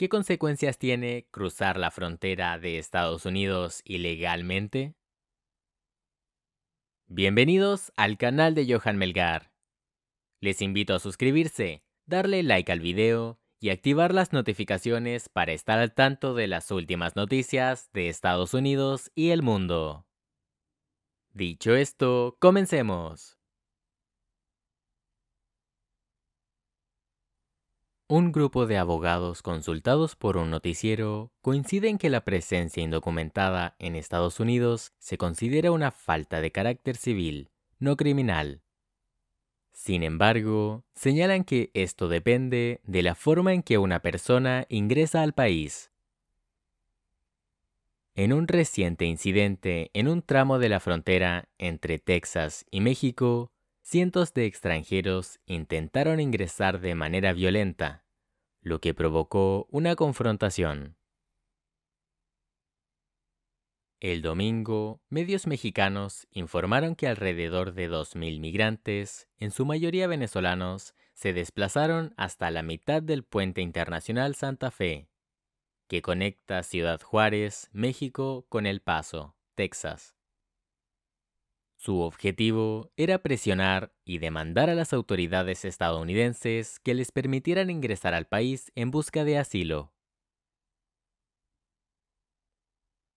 ¿Qué consecuencias tiene cruzar la frontera de Estados Unidos ilegalmente? Bienvenidos al canal de Johan Melgar. Les invito a suscribirse, darle like al video y activar las notificaciones para estar al tanto de las últimas noticias de Estados Unidos y el mundo. Dicho esto, comencemos. Un grupo de abogados consultados por un noticiero coinciden que la presencia indocumentada en Estados Unidos se considera una falta de carácter civil, no criminal. Sin embargo, señalan que esto depende de la forma en que una persona ingresa al país. En un reciente incidente en un tramo de la frontera entre Texas y México, cientos de extranjeros intentaron ingresar de manera violenta, lo que provocó una confrontación. El domingo, medios mexicanos informaron que alrededor de 2.000 migrantes, en su mayoría venezolanos, se desplazaron hasta la mitad del puente internacional Santa Fe, que conecta Ciudad Juárez, México, con El Paso, Texas. Su objetivo era presionar y demandar a las autoridades estadounidenses que les permitieran ingresar al país en busca de asilo.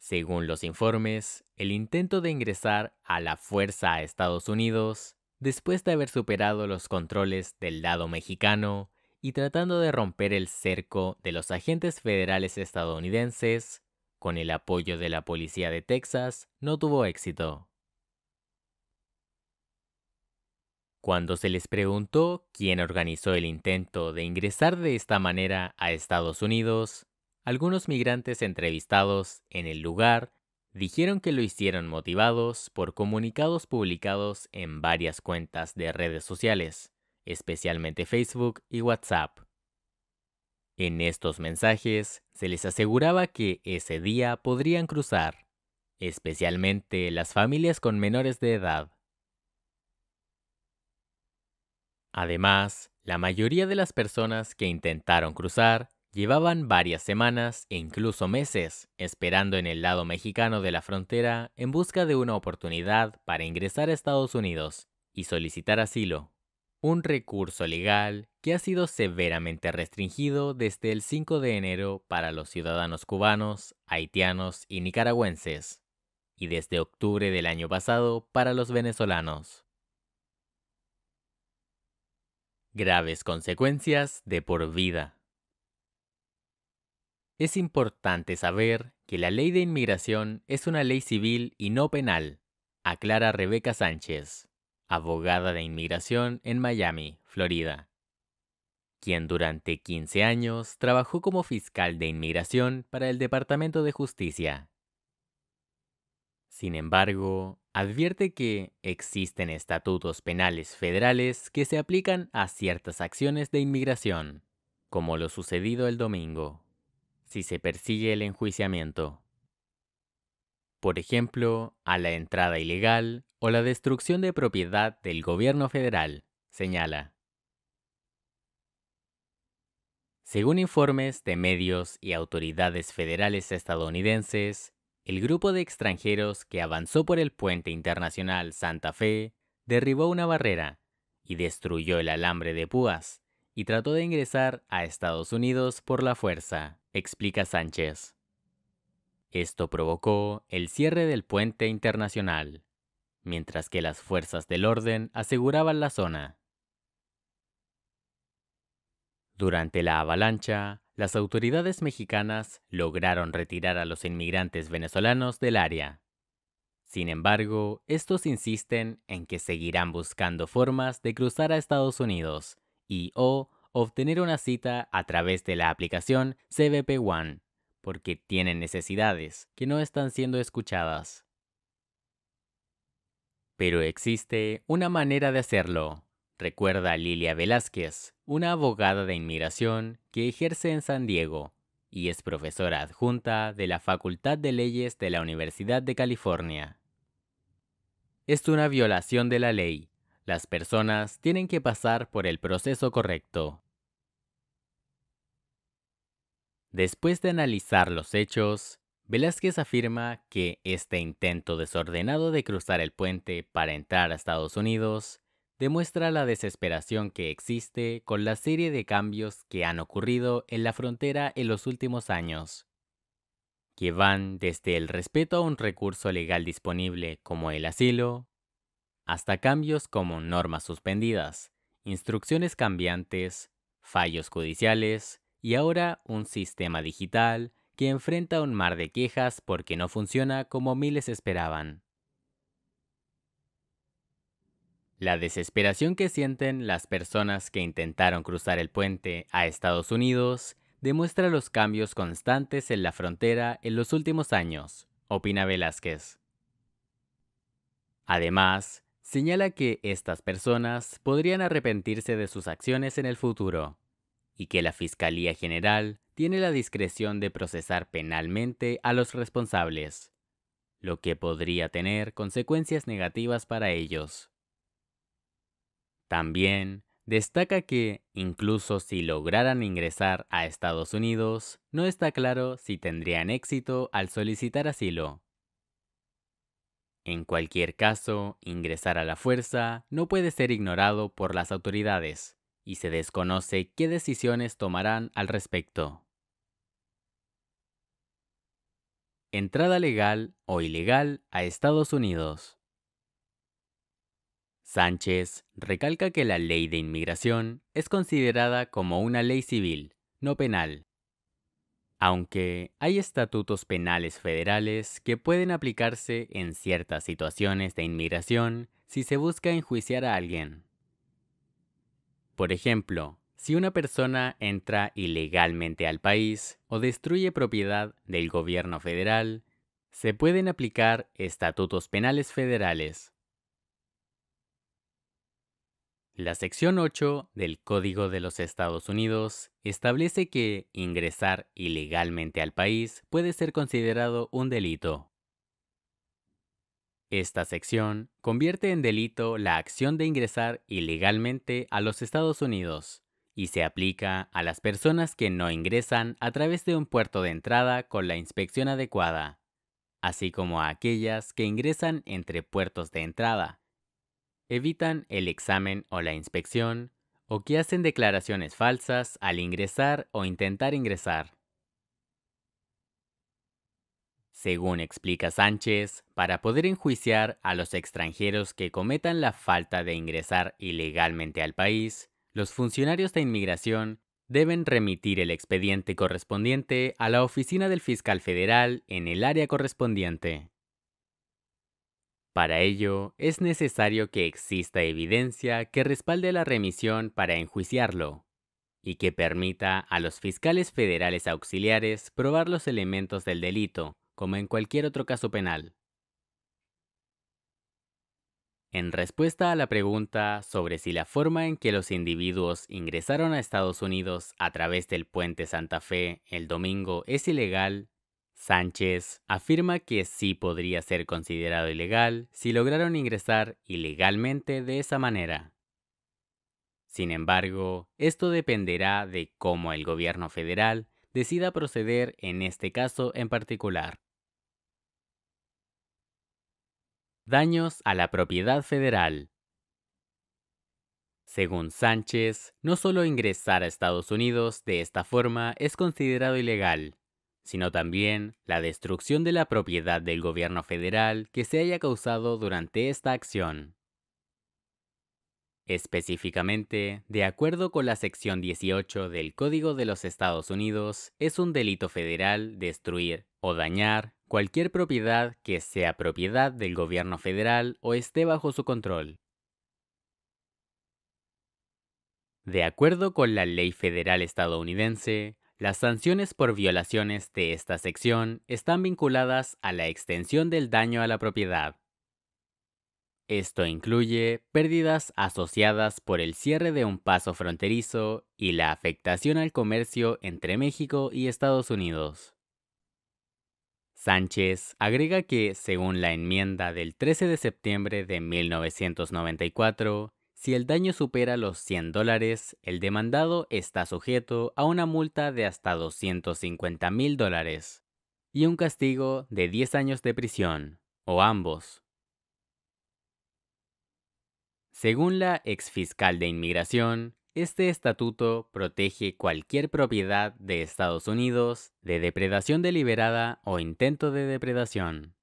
Según los informes, el intento de ingresar a la fuerza a Estados Unidos, después de haber superado los controles del lado mexicano y tratando de romper el cerco de los agentes federales estadounidenses, con el apoyo de la policía de Texas, no tuvo éxito. Cuando se les preguntó quién organizó el intento de ingresar de esta manera a Estados Unidos, algunos migrantes entrevistados en el lugar dijeron que lo hicieron motivados por comunicados publicados en varias cuentas de redes sociales, especialmente Facebook y WhatsApp. En estos mensajes se les aseguraba que ese día podrían cruzar, especialmente las familias con menores de edad. Además, la mayoría de las personas que intentaron cruzar llevaban varias semanas e incluso meses esperando en el lado mexicano de la frontera en busca de una oportunidad para ingresar a Estados Unidos y solicitar asilo, un recurso legal que ha sido severamente restringido desde el 5 de enero para los ciudadanos cubanos, haitianos y nicaragüenses, y desde octubre del año pasado para los venezolanos graves consecuencias de por vida. Es importante saber que la ley de inmigración es una ley civil y no penal, aclara Rebeca Sánchez, abogada de inmigración en Miami, Florida, quien durante 15 años trabajó como fiscal de inmigración para el Departamento de Justicia. Sin embargo, advierte que existen estatutos penales federales que se aplican a ciertas acciones de inmigración, como lo sucedido el domingo, si se persigue el enjuiciamiento. Por ejemplo, a la entrada ilegal o la destrucción de propiedad del gobierno federal, señala. Según informes de medios y autoridades federales estadounidenses, el grupo de extranjeros que avanzó por el puente internacional Santa Fe derribó una barrera y destruyó el alambre de púas y trató de ingresar a Estados Unidos por la fuerza, explica Sánchez. Esto provocó el cierre del puente internacional, mientras que las fuerzas del orden aseguraban la zona. Durante la avalancha, las autoridades mexicanas lograron retirar a los inmigrantes venezolanos del área. Sin embargo, estos insisten en que seguirán buscando formas de cruzar a Estados Unidos y o obtener una cita a través de la aplicación CBP One, porque tienen necesidades que no están siendo escuchadas. Pero existe una manera de hacerlo. Recuerda Lilia Velázquez, una abogada de inmigración que ejerce en San Diego y es profesora adjunta de la Facultad de Leyes de la Universidad de California. Es una violación de la ley. Las personas tienen que pasar por el proceso correcto. Después de analizar los hechos, Velázquez afirma que este intento desordenado de cruzar el puente para entrar a Estados Unidos demuestra la desesperación que existe con la serie de cambios que han ocurrido en la frontera en los últimos años, que van desde el respeto a un recurso legal disponible como el asilo, hasta cambios como normas suspendidas, instrucciones cambiantes, fallos judiciales y ahora un sistema digital que enfrenta un mar de quejas porque no funciona como miles esperaban. La desesperación que sienten las personas que intentaron cruzar el puente a Estados Unidos demuestra los cambios constantes en la frontera en los últimos años, opina Velázquez. Además, señala que estas personas podrían arrepentirse de sus acciones en el futuro y que la Fiscalía General tiene la discreción de procesar penalmente a los responsables, lo que podría tener consecuencias negativas para ellos. También destaca que, incluso si lograran ingresar a Estados Unidos, no está claro si tendrían éxito al solicitar asilo. En cualquier caso, ingresar a la fuerza no puede ser ignorado por las autoridades y se desconoce qué decisiones tomarán al respecto. Entrada legal o ilegal a Estados Unidos. Sánchez recalca que la ley de inmigración es considerada como una ley civil, no penal. Aunque hay estatutos penales federales que pueden aplicarse en ciertas situaciones de inmigración si se busca enjuiciar a alguien. Por ejemplo, si una persona entra ilegalmente al país o destruye propiedad del gobierno federal, se pueden aplicar estatutos penales federales. La sección 8 del Código de los Estados Unidos establece que ingresar ilegalmente al país puede ser considerado un delito. Esta sección convierte en delito la acción de ingresar ilegalmente a los Estados Unidos y se aplica a las personas que no ingresan a través de un puerto de entrada con la inspección adecuada, así como a aquellas que ingresan entre puertos de entrada evitan el examen o la inspección, o que hacen declaraciones falsas al ingresar o intentar ingresar. Según explica Sánchez, para poder enjuiciar a los extranjeros que cometan la falta de ingresar ilegalmente al país, los funcionarios de inmigración deben remitir el expediente correspondiente a la oficina del fiscal federal en el área correspondiente. Para ello, es necesario que exista evidencia que respalde la remisión para enjuiciarlo y que permita a los fiscales federales auxiliares probar los elementos del delito, como en cualquier otro caso penal. En respuesta a la pregunta sobre si la forma en que los individuos ingresaron a Estados Unidos a través del puente Santa Fe el domingo es ilegal, Sánchez afirma que sí podría ser considerado ilegal si lograron ingresar ilegalmente de esa manera. Sin embargo, esto dependerá de cómo el gobierno federal decida proceder en este caso en particular. Daños a la propiedad federal. Según Sánchez, no solo ingresar a Estados Unidos de esta forma es considerado ilegal, sino también la destrucción de la propiedad del gobierno federal que se haya causado durante esta acción. Específicamente, de acuerdo con la sección 18 del Código de los Estados Unidos, es un delito federal destruir o dañar cualquier propiedad que sea propiedad del gobierno federal o esté bajo su control. De acuerdo con la ley federal estadounidense, las sanciones por violaciones de esta sección están vinculadas a la extensión del daño a la propiedad. Esto incluye pérdidas asociadas por el cierre de un paso fronterizo y la afectación al comercio entre México y Estados Unidos. Sánchez agrega que, según la enmienda del 13 de septiembre de 1994, si el daño supera los 100 dólares, el demandado está sujeto a una multa de hasta 250 mil dólares y un castigo de 10 años de prisión, o ambos. Según la exfiscal de inmigración, este estatuto protege cualquier propiedad de Estados Unidos de depredación deliberada o intento de depredación.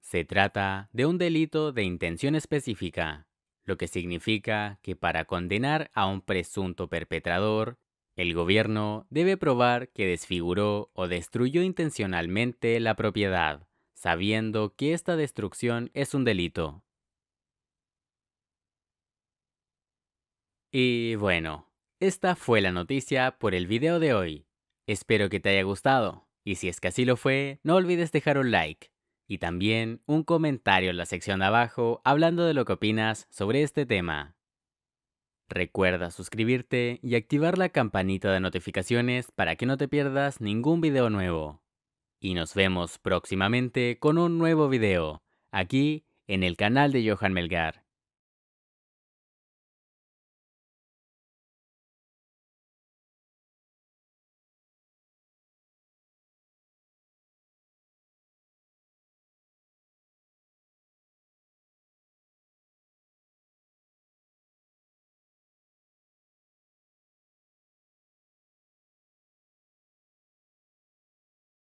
Se trata de un delito de intención específica, lo que significa que para condenar a un presunto perpetrador, el gobierno debe probar que desfiguró o destruyó intencionalmente la propiedad, sabiendo que esta destrucción es un delito. Y bueno, esta fue la noticia por el video de hoy. Espero que te haya gustado, y si es que así lo fue, no olvides dejar un like y también un comentario en la sección de abajo hablando de lo que opinas sobre este tema. Recuerda suscribirte y activar la campanita de notificaciones para que no te pierdas ningún video nuevo. Y nos vemos próximamente con un nuevo video, aquí en el canal de Johan Melgar.